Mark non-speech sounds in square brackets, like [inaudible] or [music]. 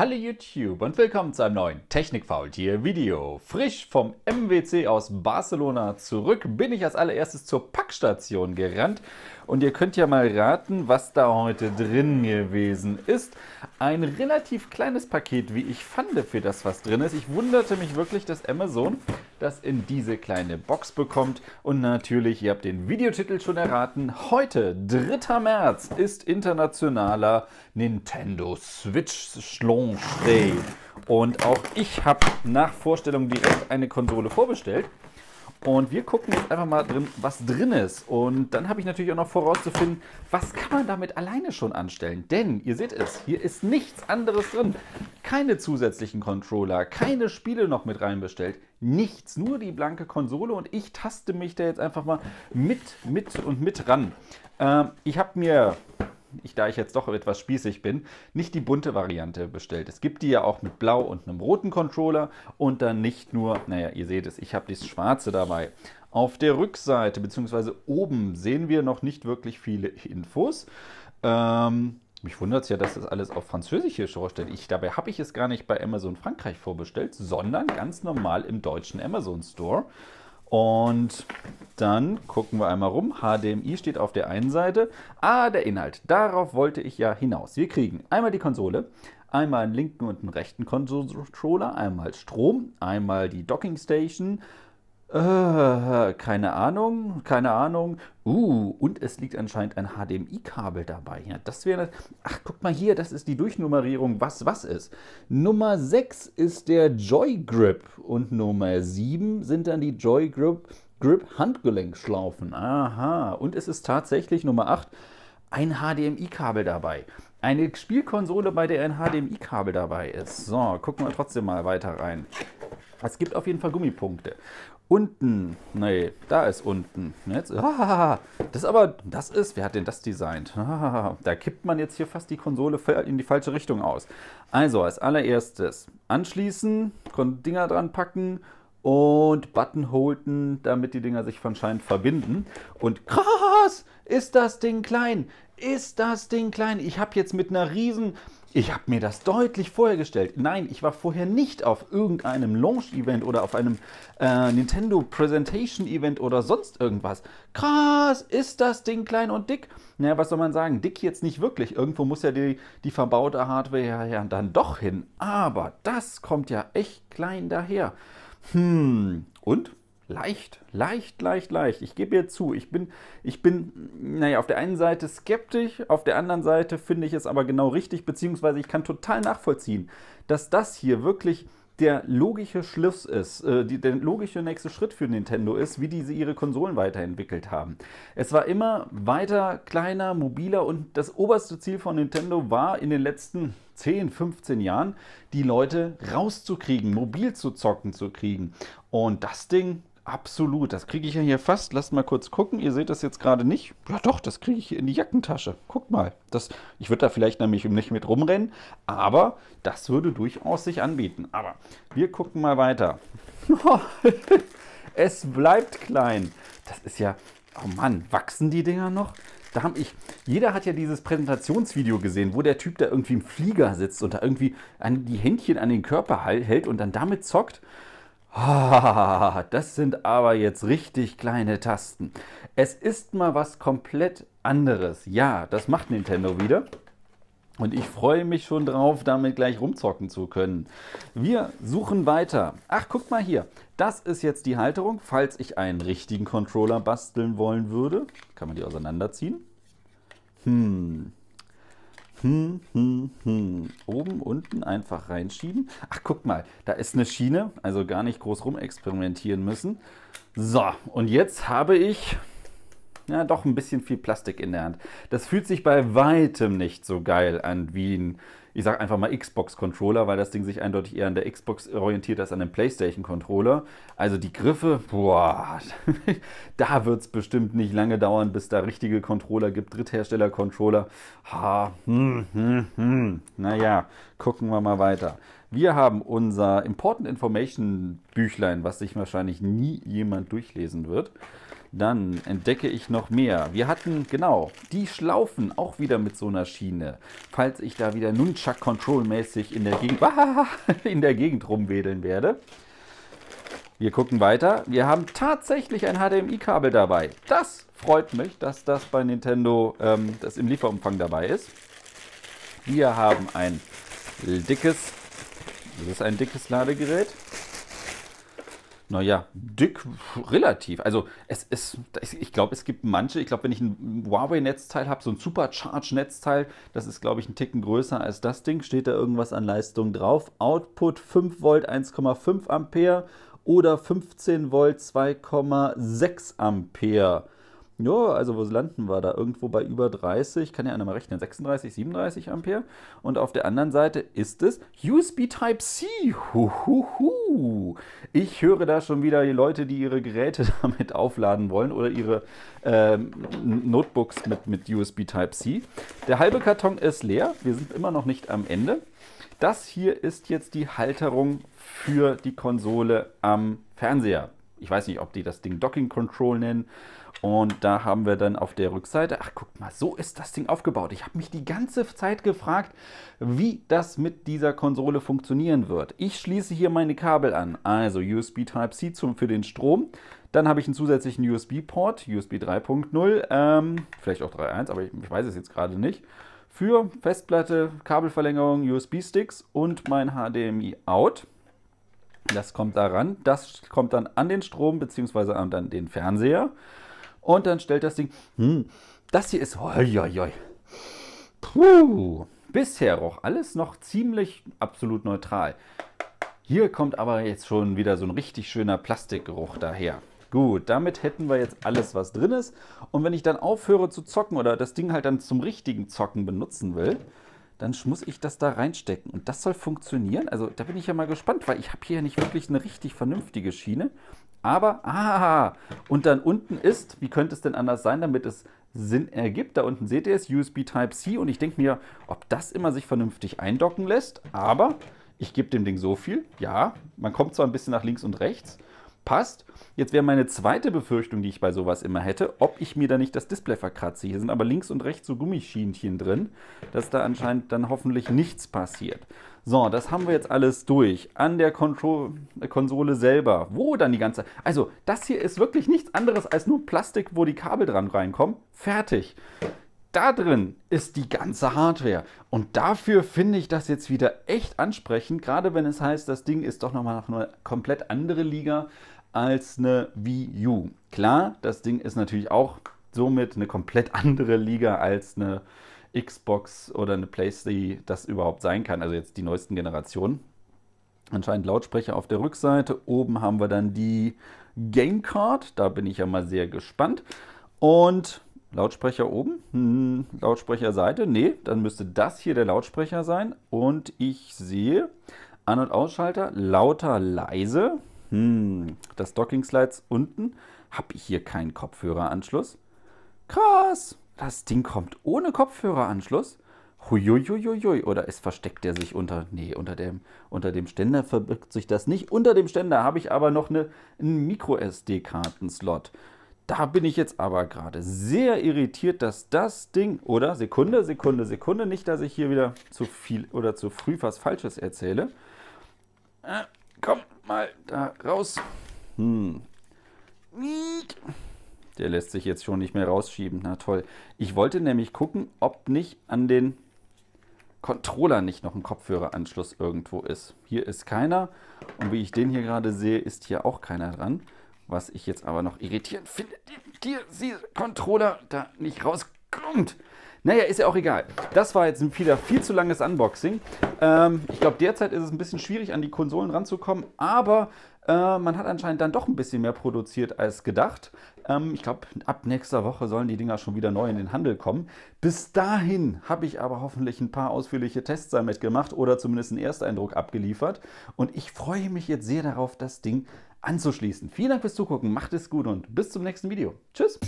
Hallo YouTube und willkommen zu einem neuen technik faultier Video. Frisch vom MWC aus Barcelona zurück bin ich als allererstes zur Packstation gerannt und ihr könnt ja mal raten, was da heute drin gewesen ist. Ein relativ kleines Paket, wie ich fand, für das, was drin ist. Ich wunderte mich wirklich, dass Amazon das in diese kleine Box bekommt. Und natürlich, ihr habt den Videotitel schon erraten. Heute, 3. März, ist internationaler Nintendo Switch Launch Day. Und auch ich habe nach Vorstellung direkt eine Konsole vorbestellt. Und wir gucken jetzt einfach mal drin, was drin ist. Und dann habe ich natürlich auch noch vorauszufinden, was kann man damit alleine schon anstellen. Denn ihr seht es, hier ist nichts anderes drin. Keine zusätzlichen Controller, keine Spiele noch mit reinbestellt. Nichts, nur die blanke Konsole und ich taste mich da jetzt einfach mal mit, mit und mit ran. Ähm, ich habe mir ich, da ich jetzt doch etwas spießig bin, nicht die bunte Variante bestellt. Es gibt die ja auch mit blau und einem roten Controller und dann nicht nur, naja, ihr seht es, ich habe das schwarze dabei. Auf der Rückseite bzw. oben sehen wir noch nicht wirklich viele Infos. Ähm, mich wundert es ja, dass das alles auf Französisch hier vorstellt. Ich, dabei habe ich es gar nicht bei Amazon Frankreich vorbestellt, sondern ganz normal im deutschen Amazon Store. Und dann gucken wir einmal rum. HDMI steht auf der einen Seite. Ah, der Inhalt. Darauf wollte ich ja hinaus. Wir kriegen einmal die Konsole, einmal einen linken und einen rechten Controller, einmal Strom, einmal die Docking Station äh, keine Ahnung, keine Ahnung. Uh, und es liegt anscheinend ein HDMI-Kabel dabei. Ja, das wäre. Ach, guck mal hier, das ist die Durchnummerierung, was was ist. Nummer 6 ist der Joy Grip und Nummer 7 sind dann die Joy Grip, Grip Handgelenkschlaufen. Aha, und es ist tatsächlich Nummer 8 ein HDMI-Kabel dabei. Eine Spielkonsole, bei der ein HDMI-Kabel dabei ist. So, gucken wir trotzdem mal weiter rein. Es gibt auf jeden Fall Gummipunkte. Unten. Nee, da ist unten. Ne, jetzt, ah, das aber, das ist, wer hat denn das designt? Ah, da kippt man jetzt hier fast die Konsole in die falsche Richtung aus. Also als allererstes anschließen, Dinger dran packen und Button holten, damit die Dinger sich anscheinend verbinden. Und krass, ist das Ding klein? Ist das Ding klein? Ich habe jetzt mit einer riesen... Ich habe mir das deutlich vorher gestellt. Nein, ich war vorher nicht auf irgendeinem Launch-Event oder auf einem äh, Nintendo Presentation-Event oder sonst irgendwas. Krass, ist das Ding klein und dick? Naja, was soll man sagen? Dick jetzt nicht wirklich. Irgendwo muss ja die, die verbaute Hardware ja dann doch hin. Aber das kommt ja echt klein daher. Hm, und? Leicht, leicht, leicht, leicht. Ich gebe ihr zu, ich bin, ich bin, naja, auf der einen Seite skeptisch, auf der anderen Seite finde ich es aber genau richtig, beziehungsweise ich kann total nachvollziehen, dass das hier wirklich der logische Schliff ist, äh, die, der logische nächste Schritt für Nintendo ist, wie diese ihre Konsolen weiterentwickelt haben. Es war immer weiter, kleiner, mobiler und das oberste Ziel von Nintendo war in den letzten 10, 15 Jahren, die Leute rauszukriegen, mobil zu zocken zu kriegen. Und das Ding Absolut, das kriege ich ja hier fast. Lasst mal kurz gucken. Ihr seht das jetzt gerade nicht. Ja doch, das kriege ich hier in die Jackentasche. Guckt mal. Das, ich würde da vielleicht nämlich nicht mit rumrennen, aber das würde durchaus sich anbieten. Aber wir gucken mal weiter. [laughs] es bleibt klein. Das ist ja... Oh Mann, wachsen die Dinger noch? Da haben ich, jeder hat ja dieses Präsentationsvideo gesehen, wo der Typ da irgendwie im Flieger sitzt und da irgendwie an die Händchen an den Körper hält und dann damit zockt. Ah, das sind aber jetzt richtig kleine Tasten. Es ist mal was komplett anderes. Ja, das macht Nintendo wieder. Und ich freue mich schon drauf, damit gleich rumzocken zu können. Wir suchen weiter. Ach, guck mal hier. Das ist jetzt die Halterung, falls ich einen richtigen Controller basteln wollen würde. Kann man die auseinanderziehen? Hm, hm, hm, hm. Oben, unten einfach reinschieben. Ach, guck mal, da ist eine Schiene, also gar nicht groß rumexperimentieren müssen. So, und jetzt habe ich ja, doch ein bisschen viel Plastik in der Hand. Das fühlt sich bei weitem nicht so geil an wie ein ich sage einfach mal Xbox-Controller, weil das Ding sich eindeutig eher an der Xbox orientiert als an dem PlayStation-Controller. Also die Griffe, boah, [laughs] da wird es bestimmt nicht lange dauern, bis da richtige Controller gibt, Dritthersteller-Controller. Ha, hm, hm, hm. Naja, gucken wir mal weiter. Wir haben unser Important Information Büchlein, was sich wahrscheinlich nie jemand durchlesen wird. Dann entdecke ich noch mehr. Wir hatten, genau, die Schlaufen auch wieder mit so einer Schiene. Falls ich da wieder Nunchuck-Control-mäßig in, der Gegend, [laughs] in der Gegend rumwedeln werde. Wir gucken weiter. Wir haben tatsächlich ein HDMI-Kabel dabei. Das freut mich, dass das bei Nintendo ähm, das im Lieferumfang dabei ist. Wir haben ein dickes, das ist ein dickes Ladegerät. Naja, dick relativ. Also es ist, ich glaube, es gibt manche, ich glaube, wenn ich ein Huawei-Netzteil habe, so ein Supercharge-Netzteil, das ist, glaube ich, ein Ticken größer als das Ding, steht da irgendwas an Leistung drauf. Output 5 Volt 1,5 Ampere oder 15 Volt 2,6 Ampere. Ja, also wo landen wir da? Irgendwo bei über 30, kann ja einer mal rechnen, 36, 37 Ampere. Und auf der anderen Seite ist es USB Type-C. Huhuhu. Uh, ich höre da schon wieder die Leute, die ihre Geräte [laughs] damit aufladen wollen oder ihre äh, Notebooks mit, mit USB Type-C. Der halbe Karton ist leer. Wir sind immer noch nicht am Ende. Das hier ist jetzt die Halterung für die Konsole am Fernseher ich weiß nicht, ob die das Ding Docking Control nennen. Und da haben wir dann auf der Rückseite, ach guck mal, so ist das Ding aufgebaut. Ich habe mich die ganze Zeit gefragt, wie das mit dieser Konsole funktionieren wird. Ich schließe hier meine Kabel an, also USB Type-C für den Strom. Dann habe ich einen zusätzlichen USB-Port, USB, USB 3.0, ähm, vielleicht auch 3.1, aber ich, ich weiß es jetzt gerade nicht. Für Festplatte, Kabelverlängerung, USB-Sticks und mein HDMI-Out. Das kommt daran, das kommt dann an den Strom bzw. an dann den Fernseher und dann stellt das Ding, hm, das hier ist, hoi, hoi, hoi. Puh, bisher auch alles noch ziemlich absolut neutral. Hier kommt aber jetzt schon wieder so ein richtig schöner Plastikgeruch daher. Gut, damit hätten wir jetzt alles, was drin ist. Und wenn ich dann aufhöre zu zocken oder das Ding halt dann zum richtigen Zocken benutzen will, dann muss ich das da reinstecken. Und das soll funktionieren. Also da bin ich ja mal gespannt, weil ich habe hier nicht wirklich eine richtig vernünftige Schiene. Aber, ah, und dann unten ist, wie könnte es denn anders sein, damit es Sinn ergibt. Da unten seht ihr es, USB Type-C. Und ich denke mir, ob das immer sich vernünftig eindocken lässt. Aber ich gebe dem Ding so viel. Ja, man kommt zwar ein bisschen nach links und rechts, passt. Jetzt wäre meine zweite Befürchtung, die ich bei sowas immer hätte, ob ich mir da nicht das Display verkratze. Hier sind aber links und rechts so Gummischienchen drin, dass da anscheinend dann hoffentlich nichts passiert. So, das haben wir jetzt alles durch. An der Kontro äh, Konsole selber, wo dann die ganze... Also, das hier ist wirklich nichts anderes als nur Plastik, wo die Kabel dran reinkommen. Fertig da drin ist die ganze Hardware. Und dafür finde ich das jetzt wieder echt ansprechend, gerade wenn es heißt, das Ding ist doch nochmal noch eine komplett andere Liga als eine Wii U. Klar, das Ding ist natürlich auch somit eine komplett [laughs] andere Liga als eine Xbox oder eine PlayStation das überhaupt sein kann. Also jetzt die neuesten Generationen. Anscheinend Lautsprecher auf der Rückseite. Oben haben wir dann die Gamecard. Da bin ich ja mal sehr gespannt. Und Lautsprecher oben, hm, Lautsprecherseite. Nee, dann müsste das hier der Lautsprecher sein. Und ich sehe an- und Ausschalter lauter, leise. Hm, das Docking Slides unten. Habe ich hier keinen Kopfhöreranschluss? Krass, das Ding kommt ohne Kopfhöreranschluss. Huiuiuiui, oder es versteckt er sich unter, nee, unter dem, unter dem Ständer verbirgt sich das nicht. Unter dem Ständer habe ich aber noch eine, einen Micro-SD-Karten-Slot. Da bin ich jetzt aber gerade sehr irritiert, dass das Ding, oder? Sekunde, Sekunde, Sekunde, nicht, dass ich hier wieder zu viel oder zu früh was Falsches erzähle. Äh, komm, mal da raus. Hm. Der lässt sich jetzt schon nicht mehr rausschieben. Na toll. Ich wollte nämlich gucken, ob nicht an den Controller nicht noch ein Kopfhöreranschluss irgendwo ist. Hier ist keiner. Und wie ich den hier gerade sehe, ist hier auch keiner dran. Was ich jetzt aber noch irritierend finde, dass der Controller da nicht rauskommt. Naja, ist ja auch egal. Das war jetzt wieder viel zu langes Unboxing. Ähm, ich glaube, derzeit ist es ein bisschen schwierig, an die Konsolen ranzukommen, aber äh, man hat anscheinend dann doch ein bisschen mehr produziert als gedacht. Ähm, ich glaube, ab nächster Woche sollen die Dinger schon wieder neu in den Handel kommen. Bis dahin habe ich aber hoffentlich ein paar ausführliche Tests damit gemacht oder zumindest einen Ersteindruck abgeliefert. Und ich freue mich jetzt sehr darauf, das Ding anzuschließen. Vielen Dank fürs Zugucken, macht es gut und bis zum nächsten Video. Tschüss!